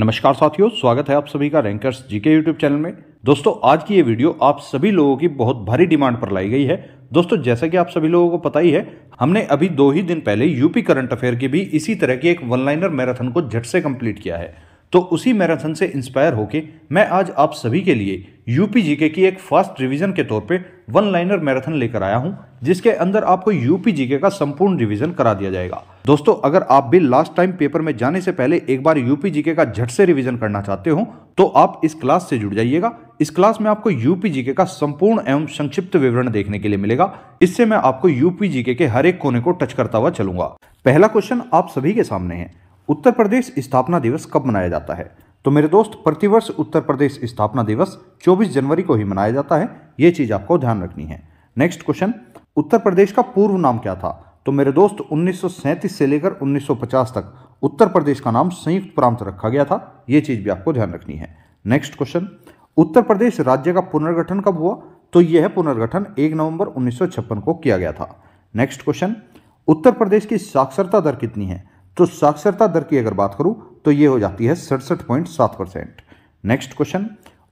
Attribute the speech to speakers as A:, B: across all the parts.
A: नमस्कार साथियों स्वागत है आप सभी का रैंकर्स जीके यूट्यूब चैनल में दोस्तों आज की ये वीडियो आप सभी लोगों की बहुत भारी डिमांड पर लाई गई है दोस्तों जैसा कि आप सभी लोगों को पता ही है हमने अभी दो ही दिन पहले यूपी करंट अफेयर के भी इसी तरह की एक वन लाइनर मैराथन को झट से कंप्लीट किया है तो उसी मैराथन से इंस्पायर होकर मैं आज आप सभी के लिए यूपी जीके की एक फास्ट रिविजन के तौर पर वन लाइनर मैराथन लेकर आया हूं जिसके अंदर आपको यूपी जीके का संपूर्ण रिवीजन करा दिया जाएगा दोस्तों अगर आप भी लास्ट टाइम पेपर में जाने से पहले एक बार यूपी जीके का झट से रिवीजन करना चाहते हो तो आप इस क्लास से जुड़ जाइएगा इस क्लास में आपको यूपी जीके का संपूर्ण एवं संक्षिप्त विवरण देखने के लिए मिलेगा इससे मैं आपको यूपी जीके के हर एक कोने को टच करता हुआ चलूंगा पहला क्वेश्चन आप सभी के सामने है उत्तर प्रदेश स्थापना दिवस कब मनाया जाता है तो मेरे दोस्त प्रतिवर्ष उत्तर प्रदेश स्थापना दिवस 24 जनवरी को ही मनाया जाता है यह चीज़ आपको ध्यान रखनी है नेक्स्ट क्वेश्चन उत्तर प्रदेश का पूर्व नाम क्या था तो मेरे दोस्त उन्नीस से लेकर 1950 तक उत्तर प्रदेश का नाम संयुक्त प्रांत रखा गया था यह चीज़ भी आपको ध्यान रखनी है नेक्स्ट क्वेश्चन उत्तर प्रदेश राज्य का पुनर्गठन कब हुआ तो यह पुनर्गठन एक नवंबर उन्नीस को किया गया था नेक्स्ट क्वेश्चन उत्तर प्रदेश की साक्षरता दर कितनी है तो साक्षरता दर की अगर बात करूं तो ये हो जाती है सड़सठ पॉइंट सात percent next question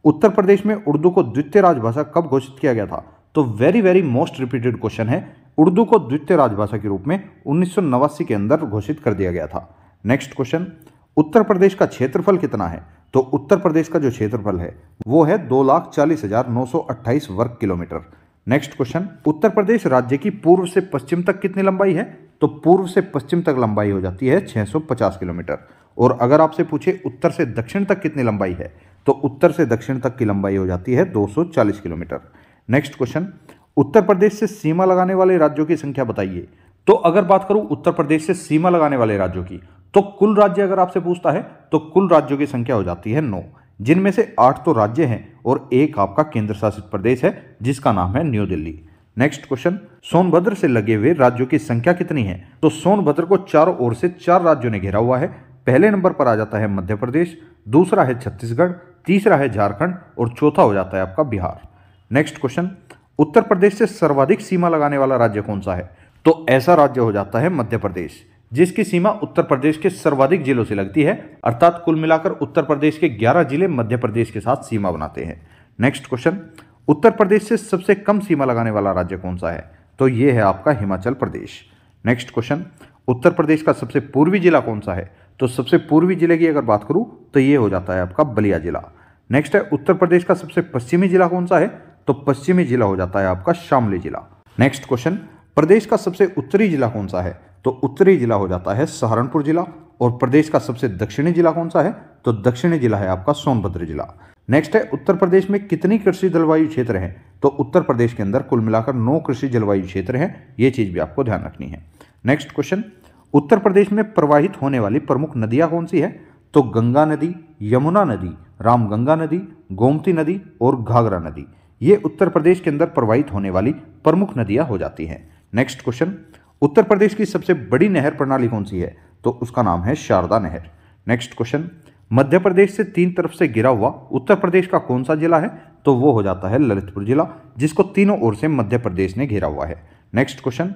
A: Uttar Pradesh में उर्दू को द्वितीय राजभाषा कब घोषित किया गया था तो very very most repeated question है उर्दू को द्वितीय राजभाषा के रूप में उन्नीस के अंदर घोषित कर दिया गया था नेक्स्ट क्वेश्चन उत्तर प्रदेश का क्षेत्रफल कितना है तो उत्तर प्रदेश का जो क्षेत्रफल है वो है दो लाख चालीस हजार नौ सौ अट्ठाईस वर्ग kilometre next question Uttar Pradesh राज्य की पूर्व से पश्चिम तक कितनी लंबाई है तो पूर्व से पश्चिम तक लंबाई हो जाती है छह सौ पचास किलोमीटर और अगर आपसे पूछे उत्तर से दक्षिण तक कितनी लंबाई है तो उत्तर से दक्षिण तक की लंबाई हो जाती है 240 kilometre next question Uttar Pradesh से सीमा लगाने वाले राज्यों की संख्या बताइए तो अगर बात करूं उत्तर प्रदेश से सीमा लगाने वाले राज्यों की तो कुल राज्य अगर आपसे पूछता है तो कुल राज्यों की संख्या हो जाती है नौ जिनमें से आठ तो राज्य हैं और एक आपका केंद्र शासित प्रदेश है जिसका नाम है New Delhi next question Sonbhadra से लगे हुए राज्यों की संख्या कितनी है तो सोनभद्र को चारों ओर से चार राज्यों ने घेरा हुआ है पहले नंबर पर आ जाता है मध्य प्रदेश दूसरा है छत्तीसगढ़ तीसरा है झारखंड और चौथा हो जाता है आपका बिहार नेक्स्ट क्वेश्चन उत्तर प्रदेश से सर्वाधिक सीमा लगाने वाला राज्य कौन सा है तो ऐसा राज्य हो जाता है मध्य प्रदेश जिसकी सीमा उत्तर प्रदेश के सर्वाधिक जिलों से लगती है अर्थात कुल मिलाकर उत्तर प्रदेश के 11 जिले मध्य प्रदेश के साथ सीमा बनाते हैं नेक्स्ट क्वेश्चन उत्तर प्रदेश से सबसे कम सीमा लगाने वाला राज्य कौन सा है तो यह है आपका हिमाचल प्रदेश नेक्स्ट क्वेश्चन उत्तर प्रदेश का सबसे पूर्वी जिला कौन सा है तो सबसे पूर्वी जिले की अगर बात करूँ तो ये हो जाता है आपका बलिया जिला नेक्स्ट है उत्तर प्रदेश का सबसे पश्चिमी जिला कौन सा है तो पश्चिमी जिला हो जाता है आपका शामली जिला नेक्स्ट क्वेश्चन प्रदेश का सबसे उत्तरी जिला कौन सा है तो उत्तरी जिला हो जाता है सहारनपुर जिला और प्रदेश का सबसे दक्षिणी जिला कौन सा है तो दक्षिणी जिला है आपका सोनभद्र जिला नेक्स्ट है उत्तर प्रदेश में कितनी कृषि जलवायु क्षेत्र हैं तो उत्तर प्रदेश के अंदर कुल मिलाकर नौ कृषि जलवायु क्षेत्र हैं ये चीज़ भी आपको ध्यान रखनी है नेक्स्ट क्वेश्चन उत्तर प्रदेश में प्रवाहित होने वाली प्रमुख नदियां कौन सी है तो गंगा नदी यमुना नदी रामगंगा नदी गोमती नदी और घाघरा नदी ये उत्तर प्रदेश के अंदर प्रवाहित होने वाली प्रमुख नदियां हो जाती हैं नेक्स्ट क्वेश्चन उत्तर प्रदेश की सबसे बड़ी नहर प्रणाली कौन सी है तो उसका नाम है शारदा नहर नेक्स्ट क्वेश्चन मध्य प्रदेश से तीन तरफ से घिरा हुआ उत्तर प्रदेश का कौन सा जिला है तो वो हो जाता है ललितपुर जिला जिसको तीनों ओर से मध्य प्रदेश ने घेरा हुआ है नेक्स्ट क्वेश्चन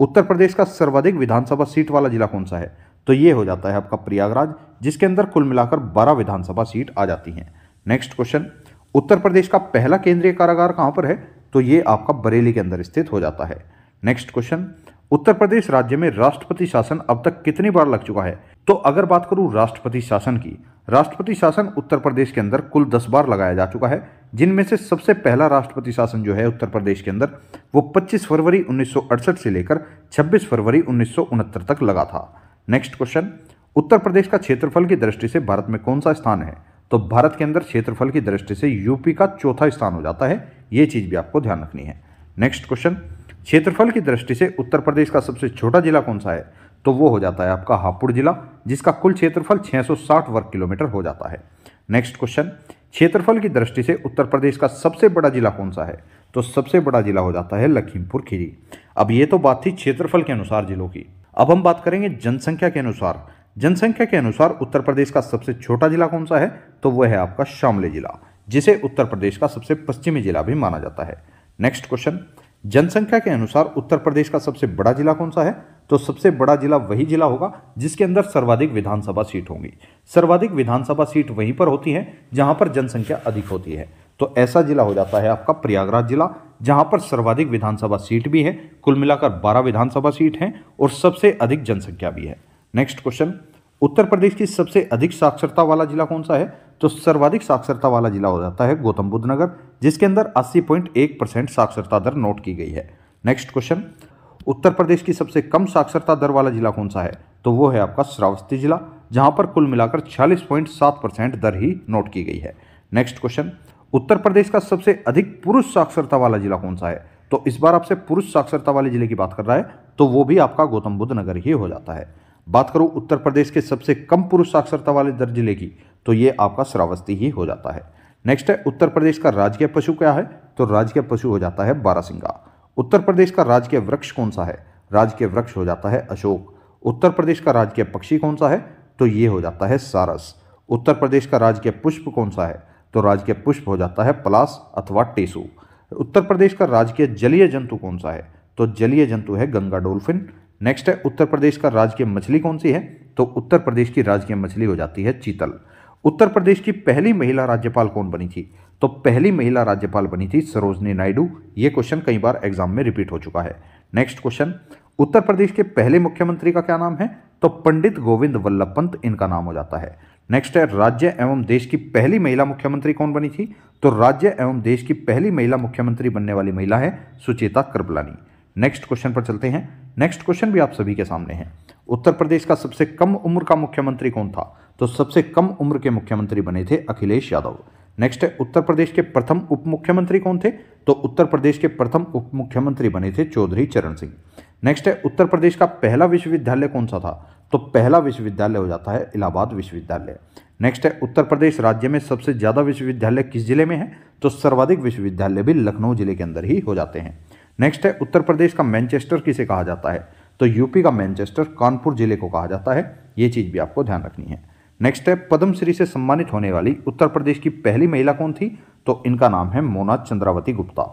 A: उत्तर प्रदेश का सर्वाधिक विधानसभा सीट वाला जिला कौन सा है तो ये हो जाता है आपका प्रयागराज जिसके अंदर कुल मिलाकर बारह विधानसभा सीट आ जाती हैं नेक्स्ट क्वेश्चन उत्तर प्रदेश का पहला केंद्रीय कारागार कहाँ पर है तो ये आपका बरेली के अंदर स्थित हो जाता है नेक्स्ट क्वेश्चन उत्तर प्रदेश राज्य में राष्ट्रपति शासन अब तक कितनी बार लग चुका है तो अगर बात करूं राष्ट्रपति शासन की राष्ट्रपति शासन उत्तर प्रदेश के अंदर कुल दस बार लगाया जा चुका है जिनमें से सबसे पहला राष्ट्रपति शासन जो है उत्तर प्रदेश के अंदर वो 25 फरवरी 1968 से लेकर 26 फरवरी उन्नीस तक लगा था नेक्स्ट क्वेश्चन उत्तर प्रदेश का क्षेत्रफल की दृष्टि से भारत में कौन सा स्थान है तो भारत के अंदर क्षेत्रफल की दृष्टि से यूपी का चौथा स्थान हो जाता है ये चीज़ भी आपको ध्यान रखनी है नेक्स्ट क्वेश्चन क्षेत्रफल की दृष्टि से उत्तर प्रदेश का सबसे छोटा जिला कौन सा है तो वो हो जाता है आपका हापुड़ जिला जिसका कुल क्षेत्रफल 660 वर्ग किलोमीटर हो जाता है नेक्स्ट क्वेश्चन क्षेत्रफल की दृष्टि से उत्तर प्रदेश का सबसे बड़ा जिला कौन सा है तो सबसे बड़ा जिला हो जाता है लखीमपुर खीरी अब ये तो बात थी क्षेत्रफल के अनुसार जिलों की अब हम बात करेंगे जनसंख्या के अनुसार जनसंख्या के अनुसार उत्तर प्रदेश का सबसे छोटा जिला कौन सा है तो वह है आपका शामले जिला जिसे उत्तर प्रदेश का सबसे पश्चिमी जिला भी माना जाता है नेक्स्ट क्वेश्चन जनसंख्या के अनुसार उत्तर प्रदेश का सबसे बड़ा जिला कौन सा है तो सबसे बड़ा जिला वही जिला होगा जिसके अंदर सर्वाधिक विधानसभा सीट होंगी सर्वाधिक विधानसभा सीट वहीं पर होती हैं जहां पर जनसंख्या अधिक होती है तो ऐसा जिला हो जाता है आपका प्रयागराज जिला जहां पर सर्वाधिक विधानसभा सीट भी है कुल मिलाकर बारह विधानसभा सीट हैं और सबसे अधिक जनसंख्या भी है नेक्स्ट क्वेश्चन उत्तर प्रदेश की सबसे अधिक साक्षरता वाला जिला कौन सा है तो सर्वाधिक साक्षरता वाला जिला हो जाता है गौतम बुद्ध नगर जिसके अंदर अस्सी परसेंट साक्षरता दर नोट की गई है नेक्स्ट क्वेश्चन उत्तर प्रदेश की सबसे कम साक्षरता दर वाला जिला कौन सा है तो वो है आपका श्रावस्ती जिला जहां पर कुल मिलाकर 46.7 परसेंट दर ही नोट की गई है नेक्स्ट क्वेश्चन उत्तर प्रदेश का सबसे अधिक पुरुष साक्षरता वाला जिला कौन सा है तो इस बार आपसे पुरुष साक्षरता वाले जिले की बात कर रहा है तो वो भी आपका गौतम बुद्ध नगर ही हो जाता है बात करूं उत्तर प्रदेश के सबसे कम पुरुष साक्षरता वाले दर जिले की तो ये आपका श्रावस्ती ही हो जाता है नेक्स्ट है उत्तर प्रदेश का राजकीय पशु क्या है तो राजकीय पशु हो जाता है बारासिंगा उत्तर प्रदेश का राजकीय वृक्ष कौन सा है राजकीय वृक्ष हो जाता है अशोक उत्तर प्रदेश का राजकीय पक्षी कौन सा है तो ये हो जाता है सारस उत्तर प्रदेश का राजकीय पुष्प कौन सा है तो राजकीय पुष्प हो जाता है पलास अथवा टेसू उत्तर प्रदेश का राजकीय जलीय जंतु कौन सा है तो जलीय जंतु है गंगा डोल्फिन नेक्स्ट है उत्तर प्रदेश का राजकीय मछली कौन सी है तो उत्तर प्रदेश की राजकीय मछली हो जाती है चीतल उत्तर प्रदेश की पहली महिला राज्यपाल कौन बनी थी तो पहली महिला राज्यपाल बनी थी सरोजनी नायडू ये क्वेश्चन कई बार एग्जाम में रिपीट हो चुका है नेक्स्ट क्वेश्चन उत्तर प्रदेश के पहले मुख्यमंत्री का क्या नाम है तो पंडित गोविंद वल्लभ पंत इनका नाम हो जाता है नेक्स्ट है राज्य एवं देश की पहली महिला मुख्यमंत्री कौन बनी थी तो राज्य एवं देश की पहली महिला मुख्यमंत्री बनने वाली महिला है सुचेता कृपलानी नेक्स्ट क्वेश्चन पर चलते हैं नेक्स्ट क्वेश्चन भी आप सभी के सामने है उत्तर प्रदेश का सबसे कम उम्र का मुख्यमंत्री कौन था तो सबसे कम उम्र के मुख्यमंत्री बने थे अखिलेश यादव नेक्स्ट है उत्तर प्रदेश के प्रथम उप मुख्यमंत्री कौन थे तो उत्तर प्रदेश के प्रथम उप मुख्यमंत्री बने थे चौधरी चरण सिंह नेक्स्ट है उत्तर प्रदेश का पहला विश्वविद्यालय कौन सा था तो पहला विश्वविद्यालय हो जाता है इलाहाबाद विश्वविद्यालय नेक्स्ट है उत्तर प्रदेश राज्य में सबसे ज़्यादा विश्वविद्यालय किस जिले में है तो सर्वाधिक विश्वविद्यालय भी लखनऊ जिले के अंदर ही हो जाते हैं नेक्स्ट है उत्तर प्रदेश का मैनचेस्टर किसे कहा जाता है तो यूपी का मैनचेस्टर कानपुर जिले को कहा जाता है ये चीज़ भी आपको ध्यान रखनी है नेक्स्ट है पद्मश्री से सम्मानित होने वाली उत्तर प्रदेश की पहली महिला कौन थी तो इनका नाम है मोना चंद्रावती गुप्ता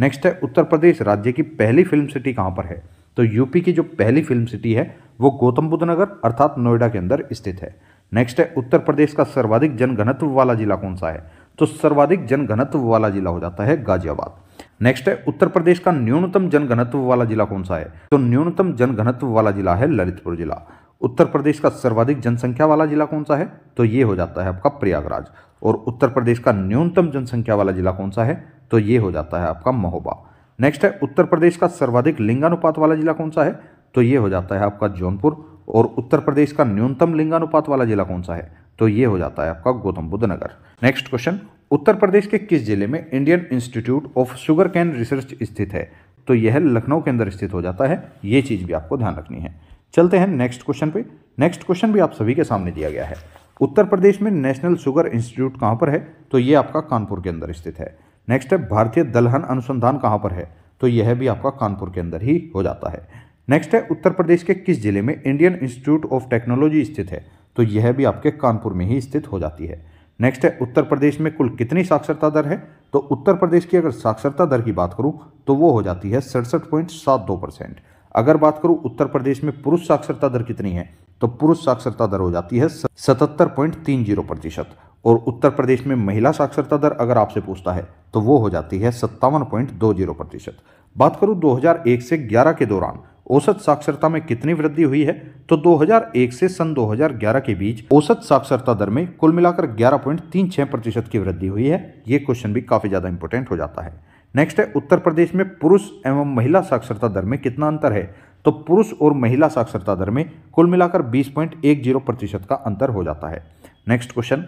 A: नेक्स्ट है उत्तर प्रदेश राज्य की पहली फिल्म सिटी कहाँ पर है तो यूपी की जो पहली फिल्म सिटी है वो गौतम बुद्ध नगर अर्थात नोएडा के अंदर स्थित है नेक्स्ट है उत्तर प्रदेश का सर्वाधिक जनघनत्व वाला जिला कौन सा है तो सर्वाधिक जनघनत्व वाला जिला हो जाता है गाजियाबाद नेक्स्ट है उत्तर प्रदेश का न्यूनतम जनघनत्व वाला जिला कौन सा है तो न्यूनतम जनघनत्व वाला जिला है ललितपुर जिला उत्तर प्रदेश का सर्वाधिक जनसंख्या वाला जिला कौन सा है तो ये हो जाता है आपका प्रयागराज और उत्तर प्रदेश का न्यूनतम जनसंख्या वाला जिला कौन सा है तो ये हो जाता है आपका महोबा नेक्स्ट है उत्तर प्रदेश का सर्वाधिक लिंगानुपात वाला जिला कौन सा है तो ये हो जाता है आपका जौनपुर और उत्तर प्रदेश का न्यूनतम लिंगानुपात वाला जिला कौन सा है तो ये हो जाता है आपका गौतम बुद्ध नगर नेक्स्ट क्वेश्चन उत्तर प्रदेश के किस जिले में Indian Institute of Sugarcane Research स्थित है तो यह लखनऊ के अंदर स्थित हो जाता है ये चीज़ भी आपको ध्यान रखनी है चलते हैं नेक्स्ट क्वेश्चन पे नेक्स्ट क्वेश्चन भी आप सभी के सामने दिया गया है उत्तर प्रदेश में नेशनल शुगर इंस्टीट्यूट कहाँ पर है तो ये आपका कानपुर के अंदर स्थित है नेक्स्ट है भारतीय दलहन अनुसंधान कहाँ पर है तो यह भी आपका कानपुर के अंदर ही हो जाता है नेक्स्ट है उत्तर प्रदेश के किस जिले में इंडियन इंस्टीट्यूट ऑफ टेक्नोलॉजी स्थित है तो यह भी आपके कानपुर में ही स्थित हो जाती है नेक्स्ट है उत्तर प्रदेश में कुल कितनी साक्षरता दर है तो उत्तर प्रदेश की अगर साक्षरता दर की बात करूं तो वो हो जाती है सड़सठ पॉइंट सात दो परसेंट अगर बात करूं उत्तर प्रदेश में पुरुष साक्षरता दर कितनी है तो पुरुष साक्षरता दर हो जाती है सतहत्तर पॉइंट तीन जीरो प्रतिशत और उत्तर प्रदेश में महिला साक्षरता दर अगर आपसे पूछता है तो वो हो जाती है सत्तावन पॉइंट दो जीरो प्रतिशत बात करूँ 2001 से 11 के दौरान औसत साक्षरता में कितनी वृद्धि हुई है तो 2001 से सन 2011 के बीच औसत साक्षरता दर में कुल मिलाकर 11.36 प्रतिशत की वृद्धि हुई है ये क्वेश्चन भी काफ़ी ज़्यादा इंपोर्टेंट हो जाता है नेक्स्ट है उत्तर प्रदेश में पुरुष एवं महिला साक्षरता दर में कितना अंतर है तो पुरुष और महिला साक्षरता दर में कुल मिलाकर 20.10 प्रतिशत का अंतर हो जाता है नेक्स्ट क्वेश्चन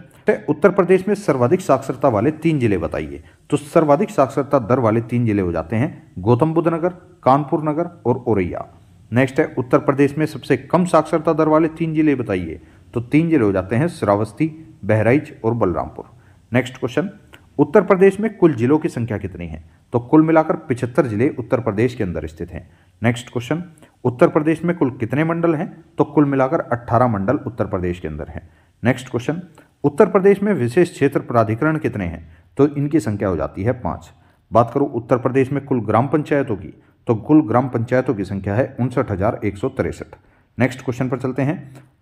A: उत्तर प्रदेश में सर्वाधिक साक्षरता वाले तीन जिले बताइए तो सर्वाधिक साक्षरता दर वाले तीन जिले हो जाते हैं गौतम बुद्ध नगर कानपुर नगर और औरैया नेक्स्ट है उत्तर प्रदेश में सबसे कम साक्षरता दर वाले तीन जिले बताइए तो तीन जिले हो जाते हैं श्रावस्ती बहराइच और बलरामपुर नेक्स्ट क्वेश्चन उत्तर प्रदेश में कुल जिलों की संख्या कितनी है तो कुल मिलाकर पिछहत्तर जिले उत्तर प्रदेश के अंदर स्थित हैं नेक्स्ट क्वेश्चन उत्तर प्रदेश में कुल कितने मंडल हैं तो कुल मिलाकर 18 मंडल उत्तर प्रदेश के अंदर हैं नेक्स्ट क्वेश्चन उत्तर प्रदेश में विशेष क्षेत्र प्राधिकरण कितने हैं तो इनकी संख्या हो जाती है पाँच बात करूँ उत्तर प्रदेश में कुल ग्राम पंचायतों की तो कुल ग्राम पंचायतों की संख्या है उनसठ नेक्स्ट क्वेश्चन पर चलते हैं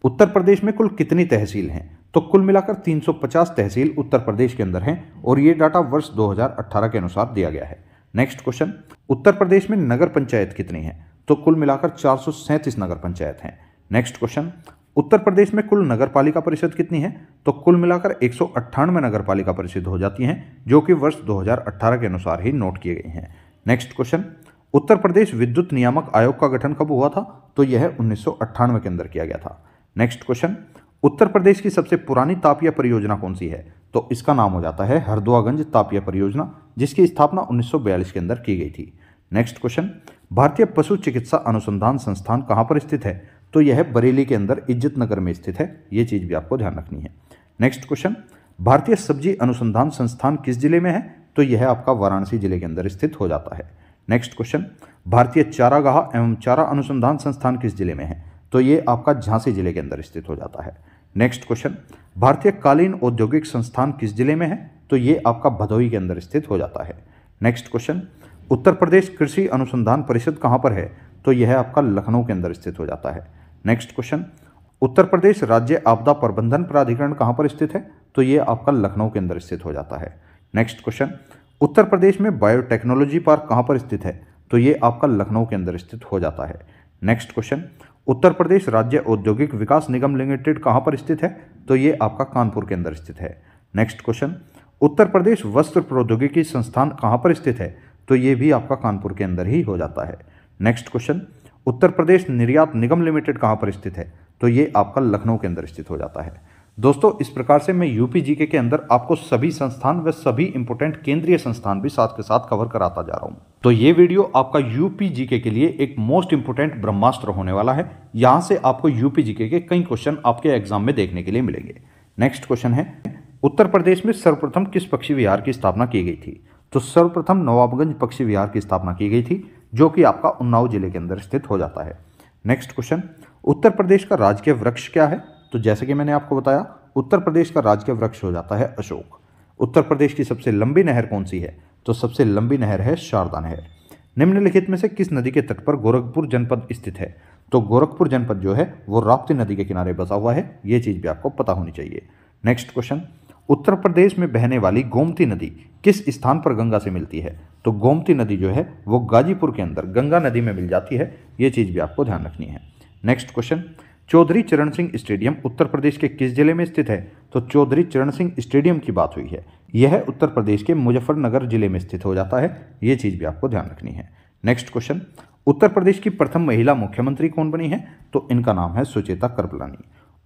A: उत्तर प्रदेश में कुल कितनी तहसील हैं तो कुल मिलाकर 350 तहसील उत्तर प्रदेश के अंदर हैं और ये डाटा वर्ष 2018 के अनुसार दिया गया है नेक्स्ट क्वेश्चन उत्तर प्रदेश में नगर पंचायत कितनी है तो कुल मिलाकर चार नगर पंचायत हैं नेक्स्ट क्वेश्चन उत्तर प्रदेश में कुल नगर पालिका परिषद कितनी है तो कुल मिलाकर एक सौ नगर पालिका परिषद हो जाती हैं जो कि वर्ष 2018 के अनुसार ही नोट किए गए हैं नेक्स्ट क्वेश्चन उत्तर प्रदेश विद्युत नियामक आयोग का गठन कब हुआ था तो यह उन्नीस के अंदर किया गया था नेक्स्ट क्वेश्चन उत्तर प्रदेश की सबसे पुरानी तापिया परियोजना कौन सी है तो इसका नाम हो जाता है हरदुआगंज तापिया परियोजना जिसकी स्थापना 1942 के अंदर की गई थी नेक्स्ट क्वेश्चन भारतीय पशु चिकित्सा अनुसंधान संस्थान कहाँ पर स्थित है तो यह बरेली के अंदर इज्जत नगर में स्थित है ये चीज़ भी आपको ध्यान रखनी है नेक्स्ट क्वेश्चन भारतीय सब्जी अनुसंधान संस्थान किस जिले में है तो यह आपका वाराणसी जिले के अंदर स्थित हो जाता है नेक्स्ट क्वेश्चन भारतीय चारागाह एवं चारा अनुसंधान संस्थान किस जिले में है तो ये आपका झांसी जिले के अंदर स्थित हो जाता है नेक्स्ट क्वेश्चन भारतीय कालीन औद्योगिक संस्थान किस जिले में है तो ये आपका भदोही के अंदर स्थित हो जाता है नेक्स्ट क्वेश्चन उत्तर प्रदेश कृषि अनुसंधान परिषद कहाँ पर है तो यह आपका लखनऊ के अंदर स्थित हो जाता है नेक्स्ट क्वेश्चन उत्तर प्रदेश राज्य आपदा प्रबंधन प्राधिकरण कहाँ पर स्थित है तो ये आपका लखनऊ के अंदर स्थित हो जाता है नेक्स्ट क्वेश्चन उत्तर प्रदेश में बायोटेक्नोलॉजी पार्क कहाँ पर स्थित है तो ये आपका लखनऊ के अंदर स्थित हो जाता है नेक्स्ट क्वेश्चन उत्तर प्रदेश राज्य औद्योगिक विकास निगम लिमिटेड कहाँ पर स्थित है तो ये आपका कानपुर के अंदर स्थित है नेक्स्ट क्वेश्चन उत्तर प्रदेश वस्त्र प्रौद्योगिकी संस्थान कहाँ पर स्थित है तो ये भी आपका कानपुर के अंदर ही हो जाता है नेक्स्ट क्वेश्चन उत्तर प्रदेश निर्यात निगम लिमिटेड कहाँ पर स्थित है तो ये आपका लखनऊ के अंदर स्थित हो जाता है दोस्तों इस प्रकार से मैं यूपी जीके के अंदर आपको सभी संस्थान व सभी इंपोर्टेंट केंद्रीय संस्थान भी साथ के साथ कवर कराता जा रहा हूं तो ये वीडियो आपका यूपी जीके के लिए एक मोस्ट इंपोर्टेंट ब्रह्मास्त्र होने वाला है यहां से आपको यूपी जीके के कई क्वेश्चन आपके एग्जाम में देखने के लिए मिलेंगे नेक्स्ट क्वेश्चन है उत्तर प्रदेश में सर्वप्रथम किस पक्षी विहार की स्थापना की गई थी तो सर्वप्रथम नवाबगंज पक्षी विहार की स्थापना की गई थी जो कि आपका उन्नाव जिले के अंदर स्थित हो जाता है नेक्स्ट क्वेश्चन उत्तर प्रदेश का राजकीय वृक्ष क्या है तो जैसे कि मैंने आपको बताया उत्तर प्रदेश का राजकीय वृक्ष हो जाता है अशोक उत्तर प्रदेश की सबसे लंबी नहर कौन सी है तो सबसे लंबी नहर है शारदा नहर निम्नलिखित में से किस नदी के तट पर गोरखपुर जनपद स्थित है तो गोरखपुर जनपद जो है वो राप्ती नदी के किनारे बसा हुआ है ये चीज़ भी आपको पता होनी चाहिए नेक्स्ट क्वेश्चन उत्तर प्रदेश में बहने वाली गोमती नदी किस स्थान पर गंगा से मिलती है तो गोमती नदी जो है वो गाजीपुर के अंदर गंगा नदी में मिल जाती है ये चीज़ भी आपको ध्यान रखनी है नेक्स्ट क्वेश्चन चौधरी चरण सिंह स्टेडियम उत्तर प्रदेश के किस जिले में स्थित है तो चौधरी चरण सिंह स्टेडियम की बात हुई है यह उत्तर प्रदेश के मुजफ्फरनगर जिले में स्थित हो जाता है ये चीज़ भी आपको ध्यान रखनी है नेक्स्ट क्वेश्चन उत्तर प्रदेश की प्रथम महिला मुख्यमंत्री कौन बनी है तो इनका नाम है सुचेता कर्पलानी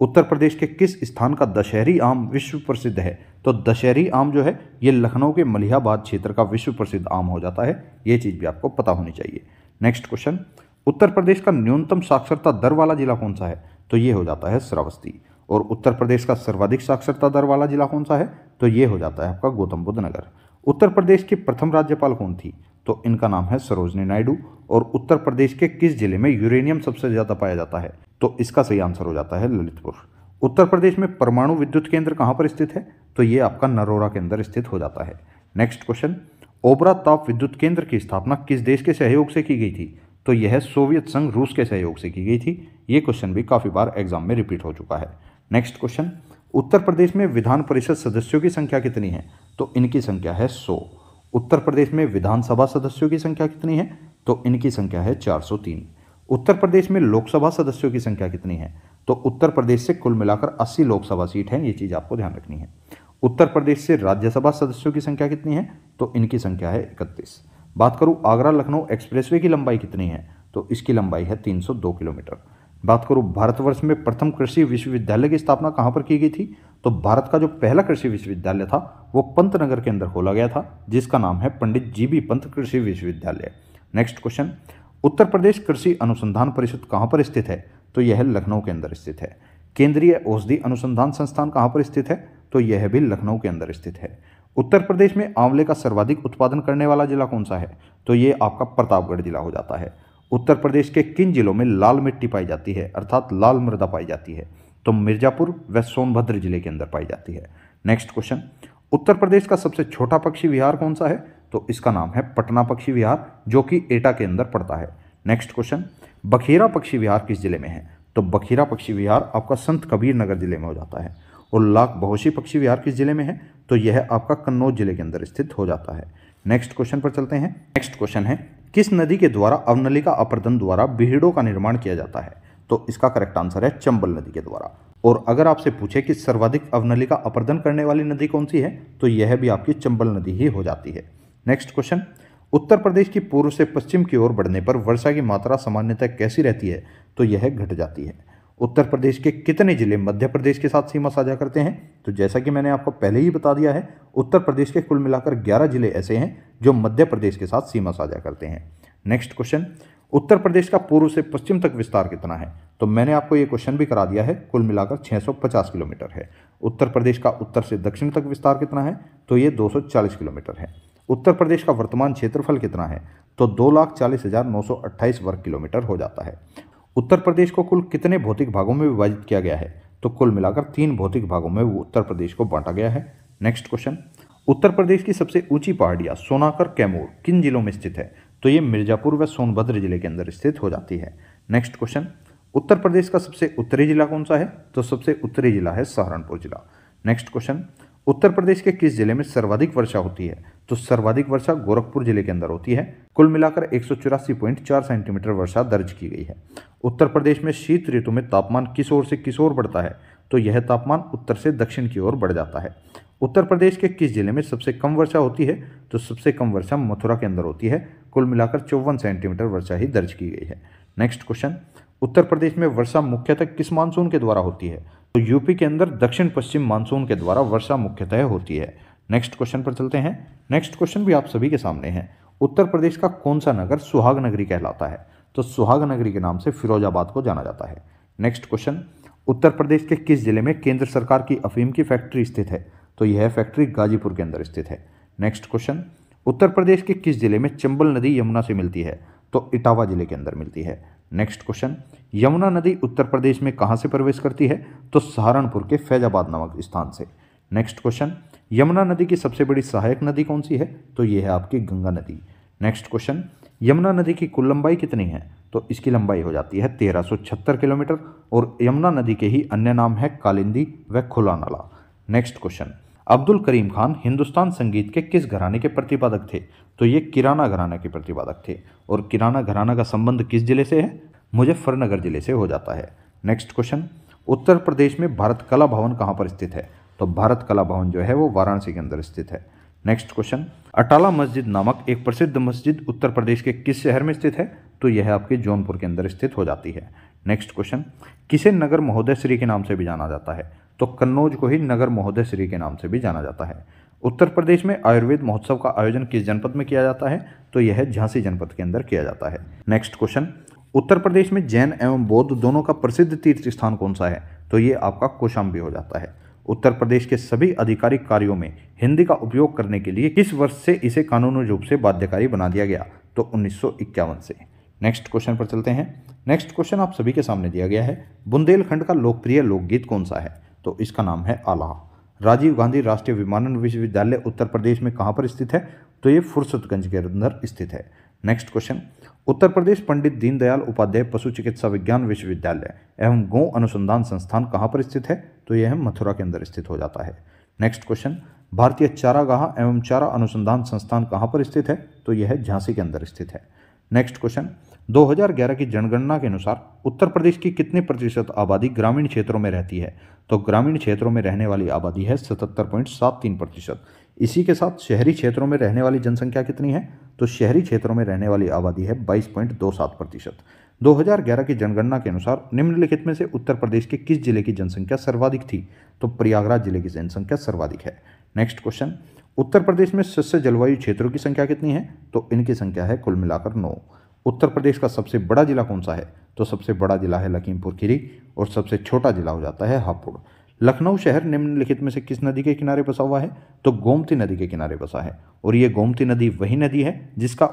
A: उत्तर प्रदेश के किस स्थान का दशहरी आम विश्व प्रसिद्ध है तो दशहरी आम जो है ये लखनऊ के मलिहाबाद क्षेत्र का विश्व प्रसिद्ध आम हो जाता है ये चीज़ भी आपको पता होनी चाहिए नेक्स्ट क्वेश्चन उत्तर प्रदेश का न्यूनतम साक्षरता दर वाला जिला कौन सा है तो ये हो जाता है श्रावस्ती और उत्तर प्रदेश का सर्वाधिक साक्षरता दर वाला जिला कौन सा है तो ये हो जाता है आपका गौतम बुद्ध नगर उत्तर प्रदेश की प्रथम राज्यपाल कौन थी तो इनका नाम है सरोजनी नायडू और उत्तर प्रदेश के किस जिले में यूरेनियम सबसे ज़्यादा पाया जाता है तो इसका सही आंसर हो जाता है ललितपुर उत्तर प्रदेश में परमाणु विद्युत केंद्र कहाँ पर स्थित है तो ये आपका नरोरा के अंदर स्थित हो जाता है नेक्स्ट क्वेश्चन ओबरा ताप विद्युत केंद्र की स्थापना किस देश के सहयोग से की गई थी तो यह सोवियत संघ रूस के सहयोग से की गई थी ये क्वेश्चन भी काफ़ी बार एग्जाम में रिपीट हो चुका है नेक्स्ट क्वेश्चन उत्तर प्रदेश में विधान परिषद सदस्यों की संख्या कितनी है तो इनकी संख्या है सौ उत्तर प्रदेश में विधानसभा सदस्यों की संख्या कितनी है तो इनकी संख्या है 403 उत्तर प्रदेश में लोकसभा सदस्यों की संख्या कितनी है तो उत्तर प्रदेश से कुल मिलाकर 80 लोकसभा सीट हैं ये चीज़ आपको ध्यान रखनी है उत्तर प्रदेश से राज्यसभा सदस्यों की संख्या कितनी है तो इनकी संख्या है इकतीस बात करूँ आगरा लखनऊ एक्सप्रेसवे की लंबाई कितनी है तो इसकी लंबाई है 302 किलोमीटर बात करूँ भारतवर्ष में प्रथम कृषि विश्वविद्यालय की स्थापना कहाँ पर की गई थी तो भारत का जो पहला कृषि विश्वविद्यालय था वो पंतनगर के अंदर खोला गया था जिसका नाम है पंडित जी बी पंत कृषि विश्वविद्यालय नेक्स्ट क्वेश्चन उत्तर प्रदेश कृषि अनुसंधान परिषद कहाँ पर स्थित है तो यह लखनऊ के अंदर स्थित है केंद्रीय औषधि अनुसंधान संस्थान कहाँ पर स्थित है तो यह भी लखनऊ के अंदर स्थित है उत्तर प्रदेश में आंवले का सर्वाधिक उत्पादन करने वाला जिला कौन सा है तो ये आपका प्रतापगढ़ जिला हो जाता है उत्तर प्रदेश के किन जिलों में लाल मिट्टी पाई जाती है अर्थात लाल मृदा पाई जाती है तो मिर्जापुर व सोनभद्र जिले के अंदर पाई जाती है नेक्स्ट क्वेश्चन उत्तर प्रदेश का सबसे छोटा पक्षी विहार कौन सा है तो इसका नाम है पटना पक्षी विहार जो कि एटा के अंदर पड़ता है नेक्स्ट क्वेश्चन बखीरा पक्षी विहार किस जिले में है तो बखीरा पक्षी विहार आपका संत कबीर नगर जिले में हो जाता है और लाख बहुशी पक्षी विहार किस जिले में है तो यह आपका कन्नौज जिले के अंदर स्थित हो जाता है नेक्स्ट क्वेश्चन पर चलते हैं नेक्स्ट क्वेश्चन है किस नदी के द्वारा अवनलिका अपर्दन द्वारा बिहिड़ों का निर्माण किया जाता है तो इसका करेक्ट आंसर है चंबल नदी के द्वारा और अगर आपसे पूछे कि सर्वाधिक अवनलिका अपर्दन करने वाली नदी कौन सी है तो यह भी आपकी चंबल नदी ही हो जाती है नेक्स्ट क्वेश्चन उत्तर प्रदेश की पूर्व से पश्चिम की ओर बढ़ने पर वर्षा की मात्रा सामान्यतः कैसी रहती है तो यह घट जाती है उत्तर प्रदेश के कितने ज़िले मध्य प्रदेश के साथ सीमा साझा करते हैं तो जैसा कि मैंने आपको पहले ही बता दिया है उत्तर प्रदेश के कुल मिलाकर 11 जिले ऐसे हैं जो मध्य प्रदेश के साथ सीमा साझा करते हैं नेक्स्ट क्वेश्चन उत्तर प्रदेश का पूर्व से पश्चिम तक विस्तार कितना है तो मैंने आपको ये क्वेश्चन भी करा दिया है कुल मिलाकर 650 किलोमीटर है उत्तर प्रदेश का उत्तर से दक्षिण तक विस्तार कितना है तो ये 240 किलोमीटर है उत्तर प्रदेश का वर्तमान क्षेत्रफल कितना है तो दो लाख चालीस हज़ार नौ सौ अट्ठाईस वर्ग किलोमीटर हो जाता है उत्तर प्रदेश को कुल कितने भौतिक भागों में विभाजित किया गया है तो कुल मिलाकर तीन भौतिक भागों में उत्तर प्रदेश को बांटा गया है नेक्स्ट क्वेश्चन उत्तर प्रदेश की सबसे ऊंची पहाड़ियां सोनाकर कैमूर किन जिलों में स्थित है तो ये मिर्जापुर व सोनभद्र जिले के अंदर स्थित हो जाती है नेक्स्ट क्वेश्चन उत्तर प्रदेश का सबसे उत्तरी जिला कौन सा है तो सबसे उत्तरी जिला है सहारनपुर जिला नेक्स्ट क्वेश्चन उत्तर प्रदेश के किस जिले में सर्वाधिक वर्षा होती है तो सर्वाधिक वर्षा गोरखपुर जिले के अंदर होती है कुल मिलाकर एक सेंटीमीटर वर्षा दर्ज की गई है उत्तर प्रदेश में शीत ऋतु में तापमान किस ओर से किस ओर बढ़ता है तो यह तापमान उत्तर से दक्षिण की ओर बढ़ जाता है उत्तर प्रदेश के किस जिले में सबसे कम वर्षा होती है तो सबसे कम वर्षा मथुरा के अंदर होती है कुल मिलाकर चौवन सेंटीमीटर वर्षा ही दर्ज की गई है नेक्स्ट क्वेश्चन उत्तर प्रदेश में वर्षा मुख्यतः किस मानसून के द्वारा होती है तो यूपी के अंदर दक्षिण पश्चिम मानसून के द्वारा वर्षा मुख्यतः होती है नेक्स्ट क्वेश्चन पर चलते हैं नेक्स्ट क्वेश्चन भी आप सभी के सामने है उत्तर प्रदेश का कौन सा नगर सुहाग नगरी कहलाता है तो सुहाग नगरी के नाम से फिरोजाबाद को जाना जाता है नेक्स्ट क्वेश्चन उत्तर प्रदेश के किस जिले में केंद्र सरकार की अफीम की फैक्ट्री स्थित है तो यह फैक्ट्री गाजीपुर के अंदर स्थित है नेक्स्ट क्वेश्चन उत्तर प्रदेश के किस जिले में चंबल नदी यमुना से मिलती है तो इटावा जिले के अंदर मिलती है नेक्स्ट क्वेश्चन यमुना नदी उत्तर प्रदेश में कहाँ से प्रवेश करती है तो सहारनपुर के फैजाबाद नामक स्थान से नेक्स्ट क्वेश्चन यमुना नदी की सबसे बड़ी सहायक नदी कौन सी है तो ये है आपकी गंगा नदी नेक्स्ट क्वेश्चन यमुना नदी की कुल लंबाई कितनी है तो इसकी लंबाई हो जाती है तेरह किलोमीटर और यमुना नदी के ही अन्य नाम है कालिंदी व खुला नाला नेक्स्ट क्वेश्चन अब्दुल करीम खान हिंदुस्तान संगीत के किस घराने के प्रतिपादक थे तो ये किराना घराना के प्रतिपादक थे और किराना घराना का संबंध किस जिले से है मुजफ्फरनगर जिले से हो जाता है नेक्स्ट क्वेश्चन उत्तर प्रदेश में भारत कला भवन कहाँ पर स्थित है तो भारत कला भवन जो है वो वाराणसी के अंदर स्थित है नेक्स्ट क्वेश्चन अटाला मस्जिद नामक एक प्रसिद्ध मस्जिद उत्तर प्रदेश के किस शहर में स्थित है तो यह आपके जौनपुर के अंदर स्थित हो जाती है नेक्स्ट क्वेश्चन किसे नगर महोदय श्री के नाम से भी जाना जाता है तो कन्नौज को ही नगर महोदय श्री के नाम से भी जाना जाता है उत्तर प्रदेश में आयुर्वेद महोत्सव का आयोजन किस जनपद में किया जाता है तो यह झांसी जनपद के अंदर किया जाता है नेक्स्ट क्वेश्चन उत्तर प्रदेश में जैन एवं बौद्ध दोनों का प्रसिद्ध तीर्थ स्थान कौन सा है तो ये आपका कोशाम्बी हो जाता है उत्तर प्रदेश के सभी आधिकारिक कार्यों में हिंदी का उपयोग करने के लिए किस वर्ष से इसे कानूनी रूप से बाध्यकारी बना दिया गया तो उन्नीस से नेक्स्ट क्वेश्चन पर चलते हैं नेक्स्ट क्वेश्चन आप सभी के सामने दिया गया है बुंदेलखंड का लोकप्रिय लोकगीत कौन सा है तो इसका नाम है आला राजीव गांधी राष्ट्रीय विमानन विश्वविद्यालय उत्तर प्रदेश में कहाँ पर स्थित है तो ये फुर्सतगंज के अंदर स्थित है नेक्स्ट क्वेश्चन उत्तर प्रदेश पंडित दीनदयाल उपाध्याय पशु चिकित्सा विज्ञान विश्वविद्यालय एवं गौ अनुसंधान संस्थान कहाँ पर स्थित है तो यह मथुरा के अंदर स्थित हो जाता है नेक्स्ट क्वेश्चन भारतीय चारागाह एवं चारा अनुसंधान संस्थान कहाँ पर स्थित है तो यह झांसी के अंदर स्थित है नेक्स्ट क्वेश्चन 2011 की जनगणना के अनुसार उत्तर प्रदेश की कितने प्रतिशत आबादी ग्रामीण क्षेत्रों में रहती है तो ग्रामीण क्षेत्रों में रहने वाली आबादी है तीन प्रतिशत इसी के साथ शहरी क्षेत्रों में रहने वाली जनसंख्या कितनी है तो शहरी क्षेत्रों में रहने वाली आबादी है 22.27 प्रतिशत ग्यारह की जनगणना के अनुसार निम्नलिखित में से उत्तर प्रदेश के किस जिले की जनसंख्या सर्वाधिक थी तो प्रयागराज जिले की जनसंख्या सर्वाधिक है नेक्स्ट क्वेश्चन उत्तर प्रदेश में सस्य जलवायु क्षेत्रों की संख्या कितनी है तो इनकी संख्या है कुल मिलाकर नौ उत्तर प्रदेश का सबसे बड़ा जिला कौन सा है तो सबसे बड़ा जिला है लखीमपुर खीरी और सबसे छोटा जिला हो जाता है हापुड़ लखनऊ शहर निम्नलिखित में से किस नदी के किनारे बसा हुआ है तो गोमती नदी के किनारे बसा है और ये गोमती नदी वही नदी है जिसका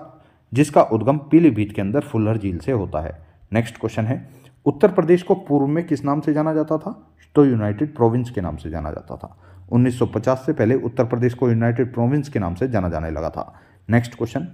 A: जिसका उद्गम पीलीभीत के अंदर फुल्हर झील से होता है नेक्स्ट क्वेश्चन है उत्तर प्रदेश को पूर्व में किस नाम से जाना जाता था तो यूनाइटेड प्रोविंस के नाम से जाना जाता था 1950 से पहले उत्तर प्रदेश को यूनाइटेड प्रोविंस के नाम से जाना जाने लगा था नेक्स्ट क्वेश्चन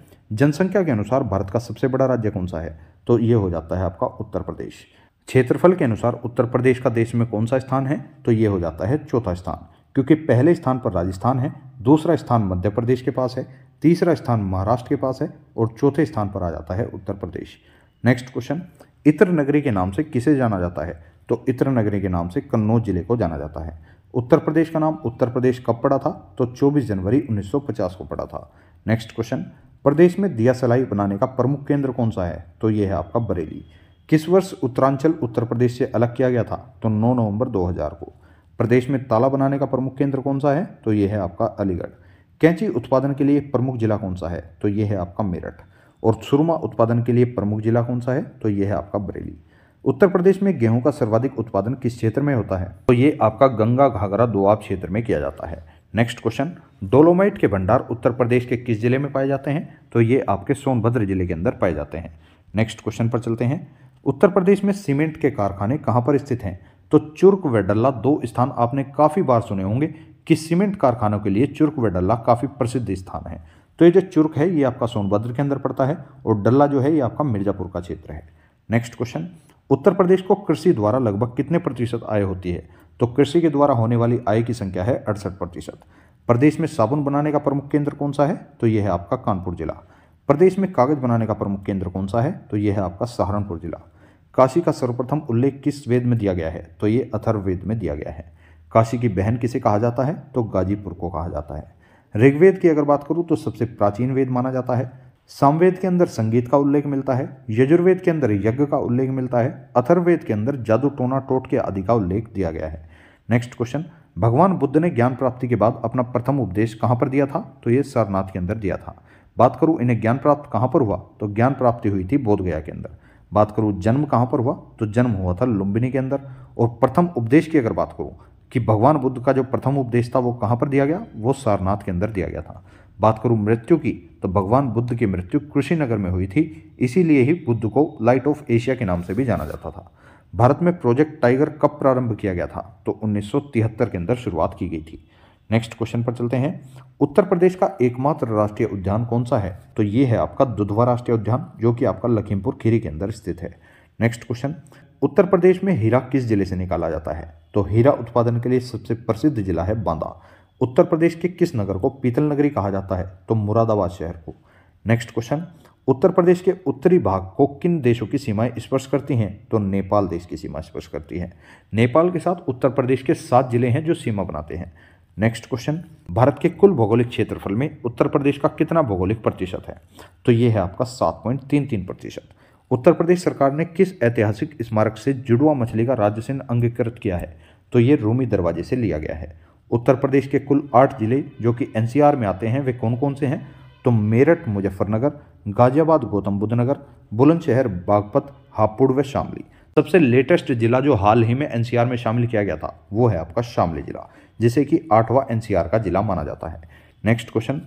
A: जनसंख्या के अनुसार भारत का सबसे बड़ा राज्य कौन सा है तो ये हो जाता है आपका उत्तर प्रदेश क्षेत्रफल के अनुसार उत्तर प्रदेश का देश में कौन सा स्थान है तो ये हो जाता है चौथा स्थान क्योंकि पहले स्थान पर राजस्थान है दूसरा स्थान मध्य प्रदेश के पास है तीसरा स्थान महाराष्ट्र के पास है और चौथे स्थान पर आ जाता है उत्तर प्रदेश नेक्स्ट क्वेश्चन इत्र नगरी के नाम से किसे जाना जाता है तो इत्र नगरी के नाम से कन्नौज जिले को जाना जाता है उत्तर प्रदेश का नाम उत्तर प्रदेश कब पड़ा था तो 24 जनवरी 1950 को पड़ा था नेक्स्ट क्वेश्चन प्रदेश में दिया सलाई बनाने का प्रमुख केंद्र कौन सा है तो ये है आपका बरेली किस वर्ष उत्तरांचल उत्तर प्रदेश से अलग किया गया था तो 9 नवंबर 2000 को प्रदेश में ताला बनाने का प्रमुख केंद्र कौन सा है तो यह है आपका अलीगढ़ कैंची उत्पादन के लिए प्रमुख जिला कौन सा है तो यह है आपका मेरठ और सुरमा उत्पादन के लिए प्रमुख जिला कौन सा है तो यह है आपका बरेली उत्तर प्रदेश में गेहूं का सर्वाधिक उत्पादन किस क्षेत्र में होता है तो ये आपका गंगा घाघरा दोआब क्षेत्र में किया जाता है नेक्स्ट क्वेश्चन डोलोमाइट के भंडार उत्तर प्रदेश के किस जिले में पाए जाते हैं तो ये आपके सोनभद्र जिले के अंदर पाए जाते हैं नेक्स्ट क्वेश्चन पर चलते हैं उत्तर प्रदेश में सीमेंट के कारखाने कहाँ पर स्थित हैं तो चुर्क व डल्ला दो स्थान आपने काफ़ी बार सुने होंगे कि सीमेंट कारखानों के लिए चुर्क व डल्ला काफ़ी प्रसिद्ध स्थान है तो ये जो चुर्क है ये आपका सोनभद्र के अंदर पड़ता है और डल्ला जो है ये आपका मिर्जापुर का क्षेत्र है नेक्स्ट क्वेश्चन उत्तर प्रदेश को कृषि द्वारा लगभग कितने प्रतिशत आय होती है तो कृषि के द्वारा होने वाली आय की संख्या है अड़सठ प्रतिशत प्रदेश में साबुन बनाने का प्रमुख केंद्र कौन सा है तो यह है आपका कानपुर जिला प्रदेश में कागज बनाने का प्रमुख केंद्र कौन सा है तो यह है आपका सहारनपुर जिला काशी का सर्वप्रथम उल्लेख किस वेद में दिया गया है तो ये अथर्ववेद में दिया गया है काशी की बहन किसे कहा जाता है तो गाजीपुर को कहा जाता है ऋग्वेद की अगर बात करूँ तो सबसे प्राचीन वेद माना जाता है सामवेद के अंदर संगीत का उल्लेख मिलता है यजुर्वेद के अंदर यज्ञ का उल्लेख मिलता है अथर्ववेद के अंदर जादू टोना टोट के आदि का उल्लेख दिया गया है नेक्स्ट क्वेश्चन भगवान बुद्ध ने ज्ञान प्राप्ति के बाद अपना प्रथम उपदेश कहाँ पर दिया था तो ये सारनाथ के अंदर दिया था बात करूँ इन्हें ज्ञान प्राप्त कहाँ पर हुआ तो ज्ञान प्राप्ति हुई थी बोधगया के अंदर बात करूँ जन्म कहाँ पर हुआ तो जन्म हुआ था लुम्बिनी के अंदर और प्रथम उपदेश की अगर बात करूँ कि भगवान बुद्ध का जो प्रथम उपदेश था वो कहाँ पर दिया गया वो सारनाथ के अंदर दिया गया था बात करूँ मृत्यु की तो भगवान बुद्ध की मृत्यु कृषिनगर में हुई थी इसीलिए ही बुद्ध को लाइट ऑफ एशिया के नाम से भी जाना जाता था भारत में प्रोजेक्ट टाइगर कब प्रारंभ किया गया था तो 1973 के अंदर शुरुआत की गई थी नेक्स्ट क्वेश्चन पर चलते हैं उत्तर प्रदेश का एकमात्र राष्ट्रीय उद्यान कौन सा है तो ये है आपका दुधवा राष्ट्रीय उद्यान जो कि आपका लखीमपुर खीरी के अंदर स्थित है नेक्स्ट क्वेश्चन उत्तर प्रदेश में हीरा किस जिले से निकाला जाता है तो हीरा उत्पादन के लिए सबसे प्रसिद्ध जिला है बांदा उत्तर प्रदेश के किस नगर को पीतल नगरी कहा जाता है तो मुरादाबाद शहर को नेक्स्ट क्वेश्चन उत्तर प्रदेश के उत्तरी भाग को किन देशों की सीमाएं स्पर्श करती हैं तो नेपाल देश की सीमा स्पर्श करती है नेपाल के साथ उत्तर प्रदेश के सात जिले हैं जो सीमा बनाते हैं नेक्स्ट क्वेश्चन भारत के कुल भौगोलिक क्षेत्रफल में उत्तर प्रदेश का कितना भौगोलिक प्रतिशत है तो ये है आपका सात पॉइंट तीन तीन प्रतिशत उत्तर प्रदेश सरकार ने किस ऐतिहासिक स्मारक से जुड़वा मछली का राज्य से अंगीकृत किया है तो ये रूमी दरवाजे से लिया गया है उत्तर प्रदेश के कुल आठ जिले जो कि एनसीआर में आते हैं वे कौन कौन से हैं तो मेरठ मुजफ्फरनगर गाजियाबाद गौतम बुद्ध नगर बुलंदशहर बागपत हापुड़ व शामली सबसे लेटेस्ट जिला जो हाल ही में एनसीआर में शामिल किया गया था वो है आपका शामली जिला जिसे कि आठवां एनसीआर का जिला माना जाता है नेक्स्ट क्वेश्चन